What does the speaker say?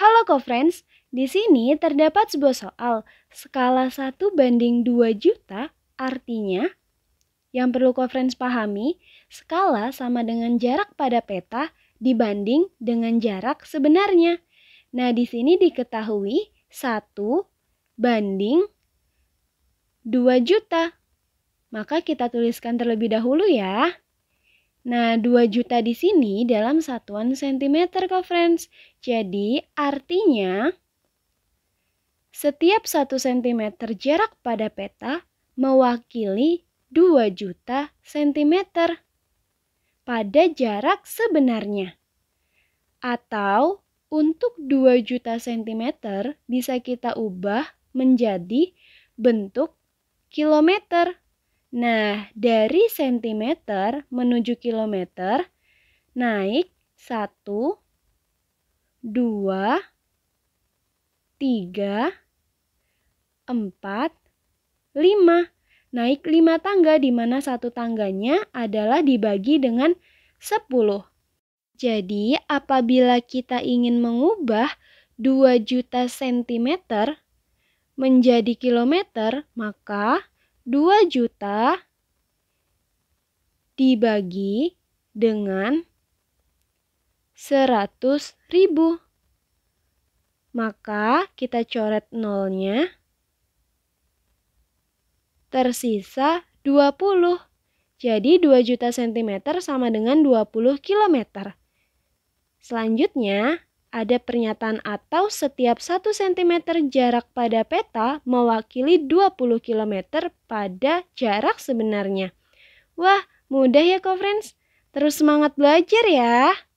Halo co-friends, di sini terdapat sebuah soal skala 1 banding 2 juta artinya yang perlu co-friends pahami, skala sama dengan jarak pada peta dibanding dengan jarak sebenarnya. Nah, di sini diketahui 1 banding 2 juta. Maka kita tuliskan terlebih dahulu ya. Nah, 2 juta di sini dalam satuan sentimeter kok friends. Jadi, artinya setiap 1 cm jarak pada peta mewakili 2 juta cm pada jarak sebenarnya. Atau untuk 2 juta cm bisa kita ubah menjadi bentuk kilometer Nah, dari sentimeter menuju kilometer naik 1 2 3 4 5 naik 5 tangga di mana satu tangganya adalah dibagi dengan 10. Jadi, apabila kita ingin mengubah 2 juta cm menjadi kilometer, maka 2 juta dibagi dengan 100 ribu. Maka kita coret nolnya. Tersisa 20. Jadi 2 juta cm sama dengan 20 km. Selanjutnya, ada pernyataan atau setiap 1 cm jarak pada peta mewakili 20 km pada jarak sebenarnya. Wah, mudah ya, co-friends. Terus semangat belajar ya.